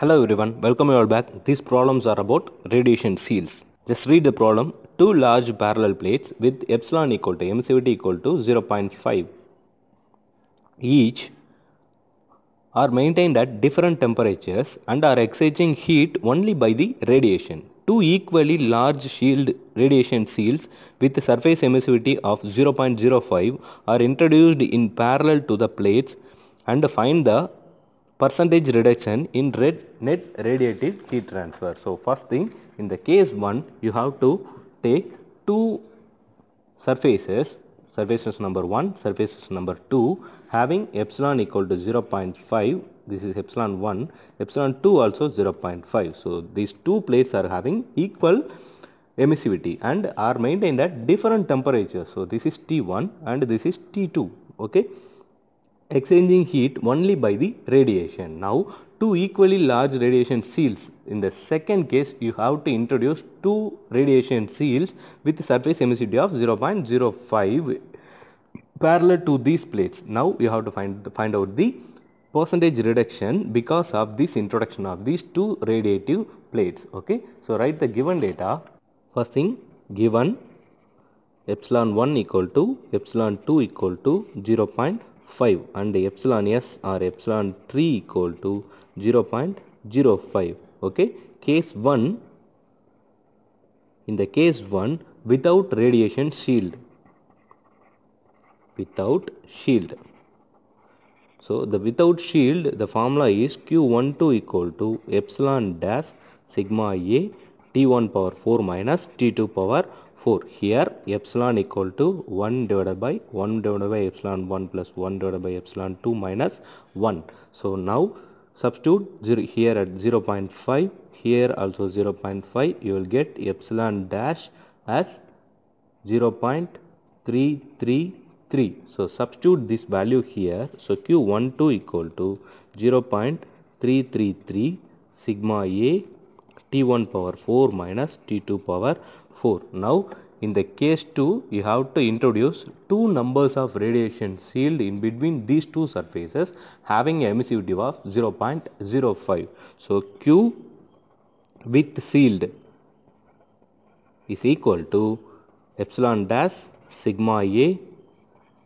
Hello everyone, welcome you all back. These problems are about radiation seals. Just read the problem. Two large parallel plates with epsilon equal to MCVT equal to 0.5. Each are maintained at different temperatures and are exchanging heat only by the radiation. Two equally large shield radiation seals with surface emissivity of 0.05 are introduced in parallel to the plates and find the percentage reduction in net radiative heat transfer. So, first thing in the case 1 you have to take two surfaces surfaces number 1, surfaces number 2 having epsilon equal to 0.5 this is epsilon 1, epsilon 2 also 0.5. So, these two plates are having equal emissivity and are maintained at different temperatures. So, this is T1 and this is T2 okay, exchanging heat only by the radiation. Now, two equally large radiation seals. In the second case, you have to introduce two radiation seals with surface emissivity of 0.05 parallel to these plates. Now you have to find, find out the percentage reduction because of this introduction of these two radiative plates. Okay. So write the given data. First thing given epsilon 1 equal to epsilon 2 equal to 0.5 and epsilon s or epsilon 3 equal to 0.05 okay case 1 in the case 1 without radiation shield without shield so the without shield the formula is q12 equal to epsilon dash sigma a t1 power 4 minus t2 power 4 here epsilon equal to 1 divided by 1 divided by epsilon 1 plus 1 divided by epsilon 2 minus 1 so now substitute 0 here at 0 0.5 here also 0 0.5 you will get epsilon dash as 0 0.333 so substitute this value here so q12 equal to 0 0.333 sigma a t1 power 4 minus t2 power 4 now in the case 2, you have to introduce two numbers of radiation sealed in between these two surfaces having emissivity of 0.05. So, Q with sealed is equal to epsilon dash sigma A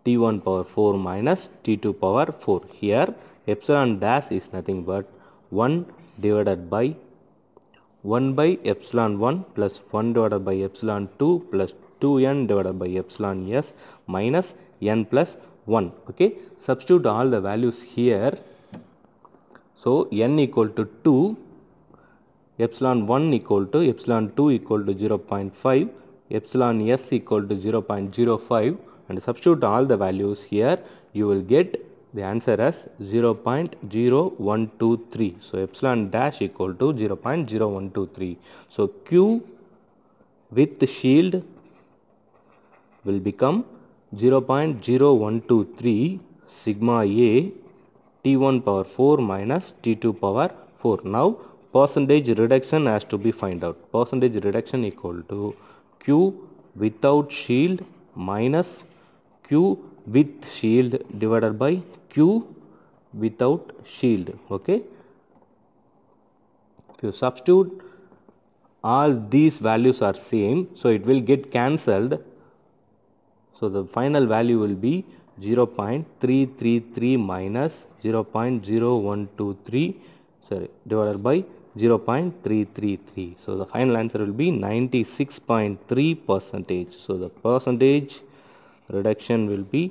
T1 power 4 minus T2 power 4. Here, epsilon dash is nothing but 1 divided by 1 by epsilon 1 plus 1 divided by epsilon 2 plus 2n divided by epsilon s minus n plus 1 okay substitute all the values here so n equal to 2 epsilon 1 equal to epsilon 2 equal to 0.5 epsilon s equal to 0.05 and substitute all the values here you will get the answer as 0.0123 so epsilon dash equal to 0.0123 so q with the shield will become 0.0123 sigma a t1 power 4 minus t2 power 4 now percentage reduction has to be find out percentage reduction equal to q without shield minus q with shield divided by q without shield okay if you substitute all these values are same so it will get cancelled so the final value will be 0.333 minus 0.0123 sorry divided by 0.333 so the final answer will be 96.3 percentage so the percentage reduction will be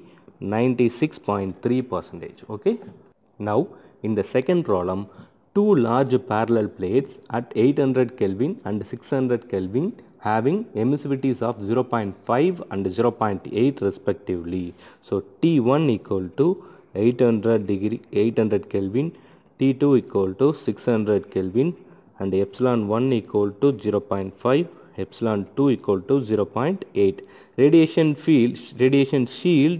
96.3 percentage okay. Now in the second problem, two large parallel plates at 800 Kelvin and 600 Kelvin having emissivities of 0.5 and 0.8 respectively. So T1 equal to 800 degree 800 Kelvin T2 equal to 600 Kelvin and epsilon 1 equal to 0.5 epsilon 2 equal to 0.8 radiation field radiation shield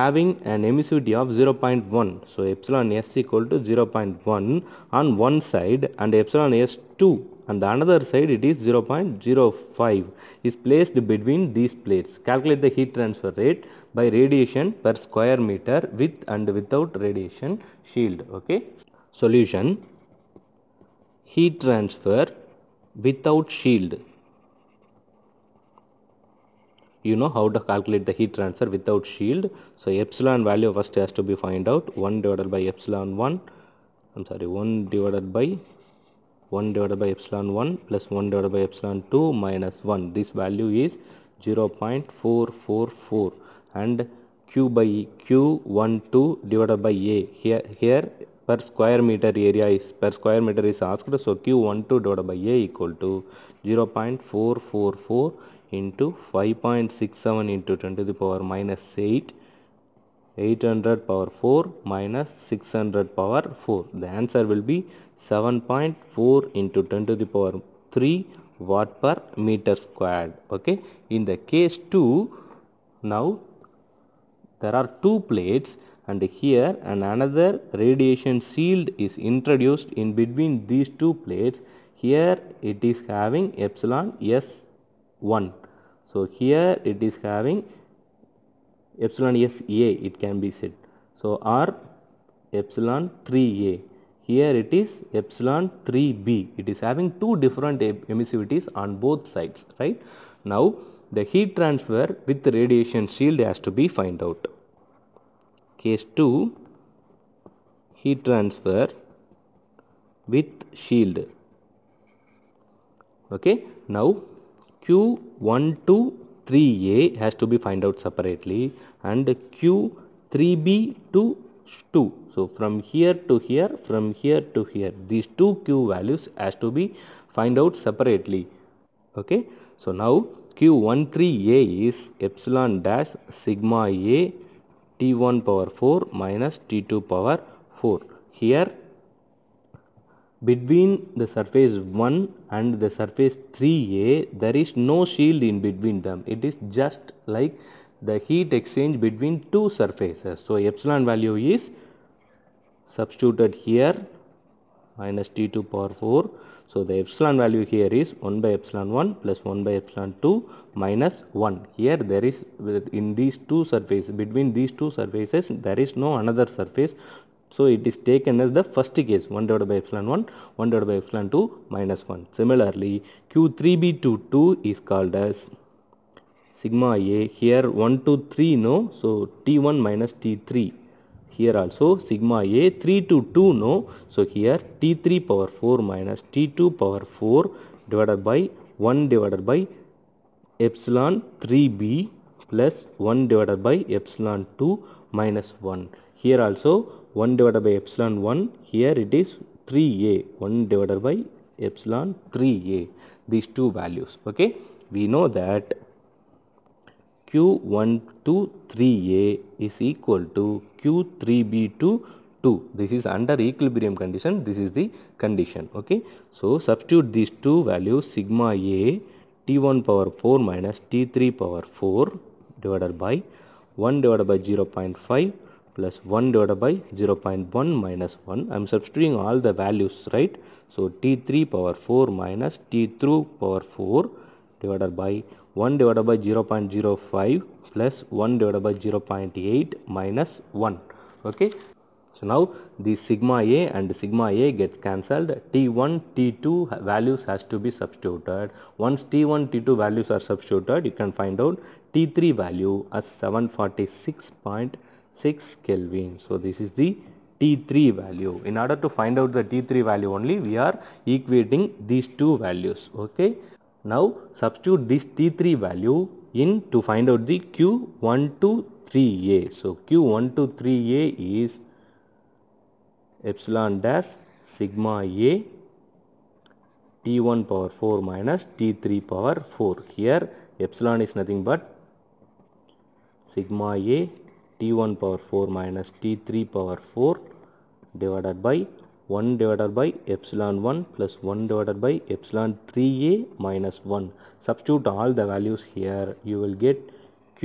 having an emissivity of 0.1 so epsilon s equal to 0.1 on one side and epsilon s2 and the another side it is 0.05 is placed between these plates. Calculate the heat transfer rate by radiation per square meter with and without radiation shield. Okay. Solution Heat transfer without shield you know how to calculate the heat transfer without shield so epsilon value first has to be find out 1 divided by epsilon 1 I'm sorry 1 divided by 1 divided by epsilon 1 plus 1 divided by epsilon 2 minus 1 this value is 0.444 and q by q 1 2 divided by a here here per square meter area is per square meter is asked so q 1 2 divided by a equal to 0.444 into 5.67 into 10 to the power minus 8 800 power 4 minus 600 power 4 the answer will be 7.4 into 10 to the power 3 watt per meter squared okay in the case 2 now there are two plates and here and another radiation shield is introduced in between these two plates here it is having epsilon s 1. So, here it is having epsilon s a it can be said. So, r epsilon 3 a here it is epsilon 3 b it is having two different emissivities on both sides right. Now, the heat transfer with radiation shield has to be find out. Case 2 heat transfer with shield. Okay. Now, Q1 to 3A has to be find out separately and Q3B to 2. So from here to here, from here to here, these two Q values has to be find out separately. Okay. So now Q13A is epsilon dash sigma A T1 power 4 minus T2 power 4. Here between the surface 1 and the surface 3A, there is no shield in between them. It is just like the heat exchange between two surfaces. So, epsilon value is substituted here minus T2 power 4. So, the epsilon value here is 1 by epsilon 1 plus 1 by epsilon 2 minus 1. Here there is in these two surfaces between these two surfaces there is no another surface. So it is taken as the first case 1 divided by epsilon 1, 1 divided by epsilon 2 minus 1. Similarly, Q3B22 is called as sigma A. Here 1 to 3 no, so T1 minus T3. Here also sigma A 3 to 2 no, so here T3 power 4 minus T2 power 4 divided by 1 divided by epsilon 3b plus 1 divided by epsilon 2 minus 1. Here also 1 divided by epsilon 1 here it is 3a 1 divided by epsilon 3a these two values okay we know that q 1 3 a is equal to q3b2 2 this is under equilibrium condition this is the condition okay so substitute these two values sigma a t1 power 4 minus t3 power 4 divided by 1 divided by 0.5 plus 1 divided by 0 0.1 minus 1. I am substituting all the values, right? So T3 power 4 minus t three power 4 divided by 1 divided by 0 0.05 plus 1 divided by 0 0.8 minus 1. Okay. So now the sigma A and sigma A gets cancelled. T1, T2 values has to be substituted. Once T1, T2 values are substituted, you can find out T3 value as 746. 6 Kelvin. So this is the T3 value. In order to find out the T3 value only we are equating these two values. Okay. Now substitute this T3 value in to find out the Q123A. So Q123A is epsilon dash sigma A T1 power 4 minus T3 power 4. Here epsilon is nothing but sigma A t1 power 4 minus t3 power 4 divided by 1 divided by epsilon 1 plus 1 divided by epsilon 3a minus 1. Substitute all the values here. You will get q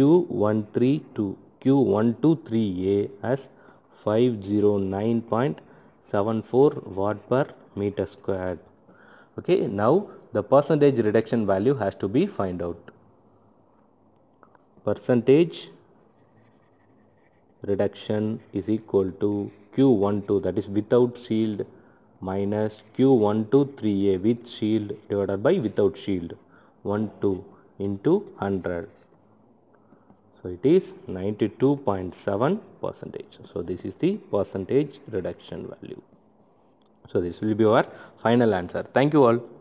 2 q q123a as 509.74 watt per meter squared. Okay, now the percentage reduction value has to be find out. Percentage reduction is equal to Q12 that is without shield minus Q123A with shield divided by without shield 12 into 100. So, it is 92.7 percentage. So, this is the percentage reduction value. So, this will be our final answer. Thank you all.